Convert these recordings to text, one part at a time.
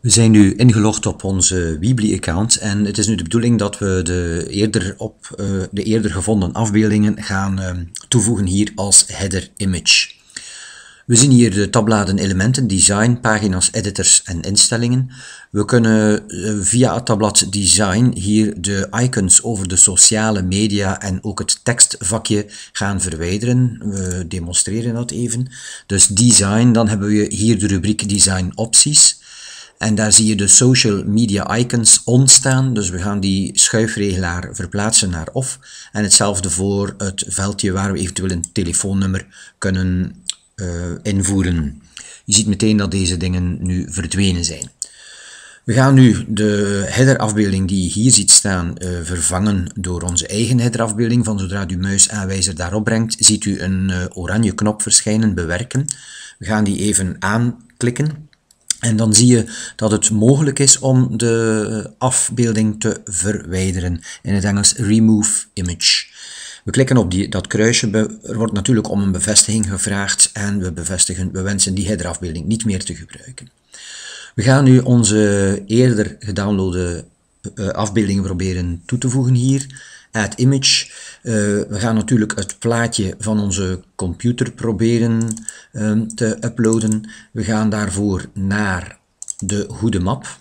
We zijn nu ingelogd op onze Weebly-account en het is nu de bedoeling dat we de eerder, op, eh, de eerder gevonden afbeeldingen gaan ehm, toevoegen hier als header image. We zien hier de tabbladen elementen, design, pagina's, editors en instellingen. We kunnen eh, via het tabblad design hier de icons over de sociale media en ook het tekstvakje gaan verwijderen. We demonstreren dat even. Dus design, dan hebben we hier de rubriek design opties. En daar zie je de social media icons ontstaan. Dus we gaan die schuifregelaar verplaatsen naar off. En hetzelfde voor het veldje waar we eventueel een telefoonnummer kunnen eh, invoeren. Je ziet meteen dat deze dingen nu verdwenen zijn. We gaan nu de headerafbeelding die je hier ziet staan eh, vervangen door onze eigen headerafbeelding. Van zodra u muisaanwijzer daarop brengt, ziet u een eh, oranje knop verschijnen, bewerken. We gaan die even aanklikken. En dan zie je dat het mogelijk is om de eh, afbeelding te verwijderen. In het Engels remove image. We klikken op die, dat kruisje, er wordt natuurlijk om een bevestiging gevraagd en we bevestigen, we wensen die headerafbeelding niet meer te gebruiken. We gaan nu onze eerder gedownloade eh, afbeeldingen proberen toe te voegen hier. Add image. Eh, we gaan natuurlijk het plaatje van onze computer proberen ehm, te uploaden. We gaan daarvoor naar de goede map.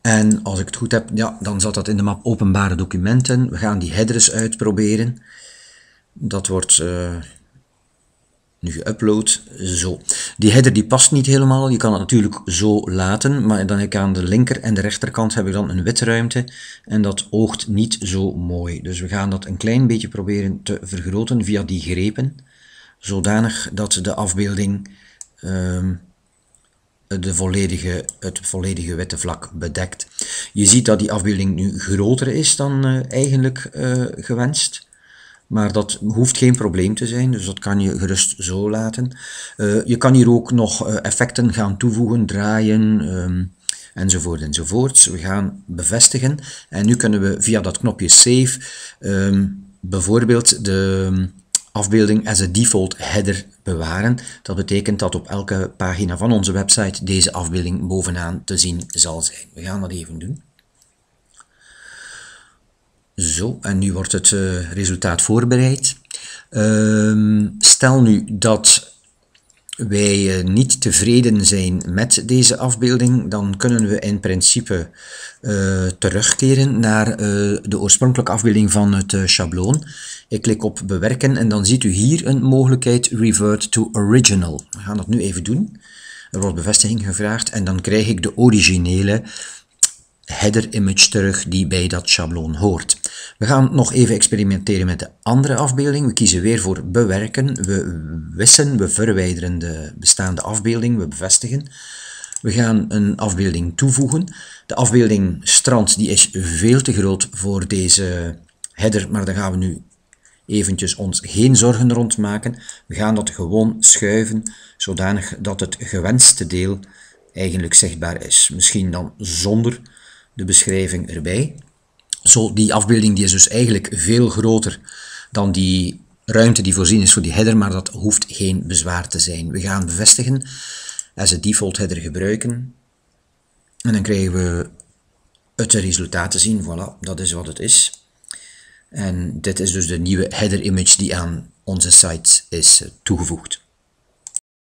En als ik het goed heb, ja, dan zat dat in de map openbare documenten. We gaan die headers uitproberen. Dat wordt... Eh, nu geüpload. Zo. Die header die past niet helemaal. Je kan het natuurlijk zo laten. Maar dan heb ik aan de linker en de rechterkant heb ik dan een wit ruimte. En dat oogt niet zo mooi. Dus we gaan dat een klein beetje proberen te vergroten via die grepen. Zodanig dat de afbeelding ehm, de volledige, het volledige witte vlak bedekt. Je ziet dat die afbeelding nu groter is dan eh, eigenlijk eh, gewenst. Maar dat hoeft geen probleem te zijn, dus dat kan je gerust zo laten. Eh, je kan hier ook nog eh, effecten gaan toevoegen, draaien, um, enzovoort enzovoorts. We gaan bevestigen en nu kunnen we via dat knopje save ehm, bijvoorbeeld de ehm, afbeelding as a default header bewaren. Dat betekent dat op elke pagina van onze website deze afbeelding bovenaan te zien zal zijn. We gaan dat even doen. Zo, en nu wordt het eh, resultaat voorbereid. Ehm, stel nu dat wij eh, niet tevreden zijn met deze afbeelding, dan kunnen we in principe uh, terugkeren naar de oorspronkelijke afbeelding van het uh, schabloon. Ik klik op bewerken en dan ziet u hier een mogelijkheid revert to original. We gaan dat nu even doen. Er wordt bevestiging gevraagd en dan krijg ik de originele header image terug die bij dat schabloon hoort. We gaan nog even experimenteren met de andere afbeelding. We kiezen weer voor bewerken. We wissen, we verwijderen de bestaande afbeelding, we bevestigen. We gaan een afbeelding toevoegen. De afbeelding strand die is veel te groot voor deze header, maar daar gaan we nu eventjes ons geen zorgen rond maken. We gaan dat gewoon schuiven, zodanig dat het gewenste deel eigenlijk zichtbaar is. Misschien dan zonder de beschrijving erbij. Zo, die afbeelding die is dus eigenlijk veel groter dan die ruimte die voorzien is voor die header, maar dat hoeft geen bezwaar te zijn. We gaan bevestigen als a default header gebruiken. En dan krijgen we het resultaat te zien. Voilà, dat is wat het is. En dit is dus de nieuwe header image die aan onze site is toegevoegd.